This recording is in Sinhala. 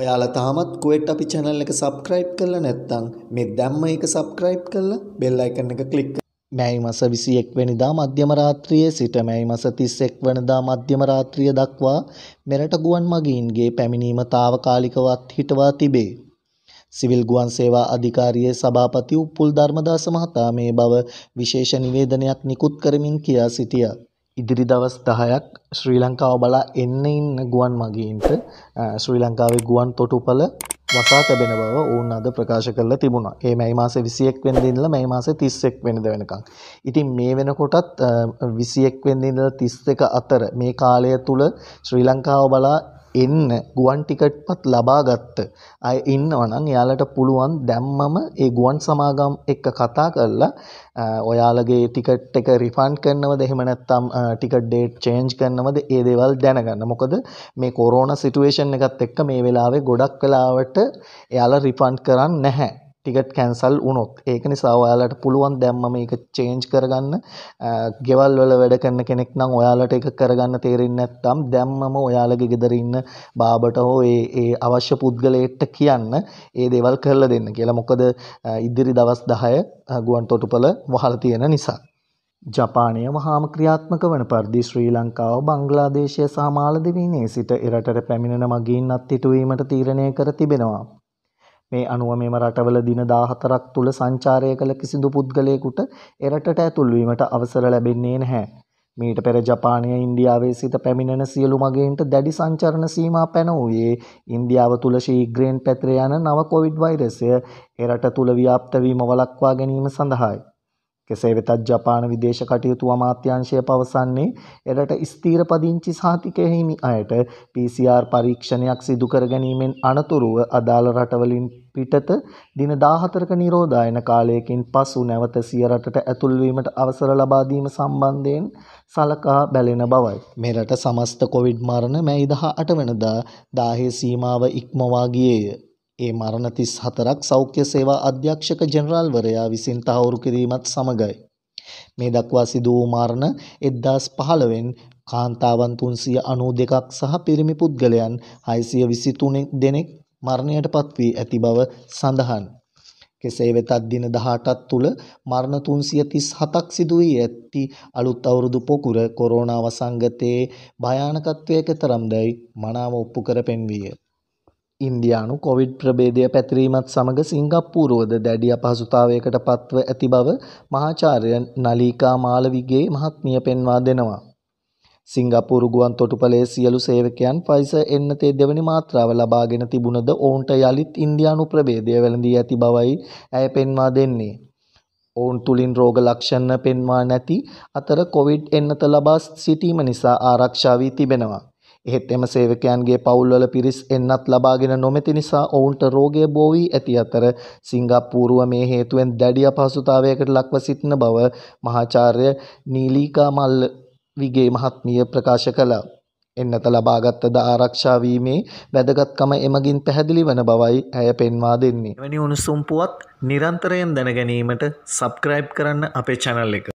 ඔයාලා තාමත් කුවෙට් අපි channel එක subscribe කරලා නැත්නම් මේ දැම්ම එක subscribe කරලා bell icon එක click මැයි මස 21 වෙනිදා මධ්‍යම රාත්‍රියේ සිට මැයි මස 31 වෙනිදා මධ්‍යම රාත්‍රිය දක්වා මෙරට ගුවන් මගීන්ගේ පැමිණීම తాවකාලිකවත් හිටවා තිබේ. සිවිල් ගුවන් සේවා අධිකාරියේ සභාපති උපුල් ධර්මදාස මහතා මේ බව විශේෂ නිවේදනයක් නිකුත් කරමින් කියා සිටියා. ඉදිරි දවස් දහයක් ශ්‍රී ලංකාව බලා එන්න ඉන්න ගුවන් මගීන්ට ශ්‍රී ලංකාවේ ගුවන් තොටුපල වසා තැබෙන බව ඔවුන් අද ප්‍රකාශ කරලා තිබුණා. ඒ මැයි මාසේ 21 වෙනිදා ඉඳලා මැයි මාසේ 31 වෙනිදා වෙනකම්. ඉතින් මේ වෙනකොටත් 21 වෙනිදා ඉඳලා 31 අතර මේ කාලය තුල ශ්‍රී ලංකාව බලා එන්න ගුවන් ටිකට්පත් ලබාගත්ත අය ඉන්නවා නම් එයාලට පුළුවන් දැම්මම ඒ ගුවන් සමාගම් එක්ක කතා කරලා ඔයාලගේ ටිකට් එක රිෆන්ඩ් කරනවද එහෙම නැත්නම් ටිකට් ඩේට් චේන්ජ් කරනවද ඒ දේවල් දැනගන්න. මොකද මේ කොරෝනා සිටුේෂන් එකත් එක්ක මේ වෙලාවේ ගොඩක් වෙලාවට එයාලා රිෆන්ඩ් කරන්නේ නැහැ. ටිකට් කැන්සල් වුණොත් ඒක නිසා ඔයාලට පුළුවන් දැම්ම මේක චේන්ජ් කරගන්න ගෙවල් වල වැඩ කරන කෙනෙක් නම් ඔයාලට එක කරගන්න තේරෙන්නේ නැත්නම් දැම්මම ඔයාලගේ ගෙදර ඉන්න බාබට හෝ ඒ ඒ අවශ්‍ය පුද්ගලයෙක්ට කියන්න ඒ දේවල් කරලා දෙන්න කියලා මොකද ඉදිරි දවස් 10 ගුවන්තොටුපළ වහලා තියෙන නිසා ජපානය වහාම ක්‍රියාත්මක වන පරිදි ශ්‍රී ලංකාව බංග්ලාදේශය සහ මාලදිවයිනේ සිට එරටට පැමිණෙන මගින් අත්හිටුවීමට තීරණය කර තිබෙනවා. මේ අනුව මෙම රටවල දින 14ක් තුල සංචාරය කළ කිසිදු පුද්ගලයෙකුට එරටට ඇතුල් වීමට අවසර ලැබෙන්නේ නැහැ. මීට පෙර ජපානය ඉන්දියාවේ සිට පැමිණෙන සියලු මගේන්ට දැඩි සංචරණ සීමා පැනවූයේ ඉන්දියාව තුළ ශීග්‍රයෙන් පැත්‍ර යන නව කොවිඩ් වෛරසය එරට තුළ ව්‍යාප්තවීම වලක්වා ගැනීම සඳහායි. කෙසේ වෙතත් ජපාන විදේශ කටයුතු අමාත්‍යාංශය පවසන්නේ එරට ස්ථීර පදිංචි සහතික හිමි අයට PCR පරීක්ෂණයක් සිදු කර ගැනීමෙන් අනතුරුව අදාළ රටවලින් පිටත දින 14ක නිරෝධායන කාලයකින් පසු නැවත සිය රටට ඇතුල් වීමට අවසර ලබා දීම සම්බන්ධයෙන් සලකා බැලෙන බවයි. මෙරට සමස්ත කොවිඩ් මරණ මැයි 18 වෙනිදා 1000 සීමාව ඉක්මවා ගියේය. ඒ මරණ 34ක් සෞඛ්‍ය සේවා අධ්‍යක්ෂක ජෙනරාල්වරයා විසින් තහවුරු කිරීමත් සමගයි. මේ දක්වා සිදු වූ මරණ 1015න් කාන්තාවන් 392ක් සහ පිරිමි පුද්ගලයන් 623 දෙනෙක් මරණයට පත්වී ඇති බව සඳහන්. කෙසේ වෙතත් දින 18ක් තුල මරණ 337ක් සිදු වී ඇති අලුත් අවුරුදු පොකුර කොරෝනා වසංගතයේ භයානකත්වයක තරම්දයි මනාව ඔප්පු කර පෙන්විය. ඉන්දියානු කොවිඩ් ප්‍රබේදය පැතිරීමත් සමඟ සිංගප්පූරුවද දැඩි අපහසුතාවයකට පත්ව ඇති බව මහාචාර්ය නලීකා මාලවිගේ මහත්මිය පෙන්වා දෙනවා. සිංගප්පූරු ගුවන් තොටුපලේ සියලු සේවකයන් ෆයිසර් එන්නතේ දෙවනි මාත්‍රාව ලබාගෙන තිබුණද ඔවුන්ට යළිත් ඉන්දියානු ප්‍රබේදය වැළඳී ඇති බවයි ඇය පෙන්වා දෙන්නේ. ඔවුන් තුළින් රෝග ලක්ෂණ පෙන්වා නැති අතර කොවිඩ් එන්නත ලබා සිටීම නිසා ආරක්ෂා වී තිබෙනවා. එහෙත් එම සේවකයන්ගේ පවුල්වල පිරිස් එන්නත් ලබාගෙන නොමැති නිසා ඔවුන්ට රෝගය බෝ වී ඇති අතර සිංගප්පූරුව මේ හේතුවෙන් දැඩි අපහසුතාවයකට ලක්ව සිටින බව මහාචාර්ය නීලීකා මල්ල විගේ මහත්මිය ප්‍රකාශ කළා. එන්නත ලබාගත්තද ආරක්ෂා වීමේ වැදගත්කම එමගින් පැහැදිලි වන බවයි ඇය පෙන්වා දෙන්නේ. එවැනි උණුසුම් පුවත් නිරන්තරයෙන් දැනගැනීමට සබ්ස්ක්‍රයිබ් කරන්න අපේ channel එක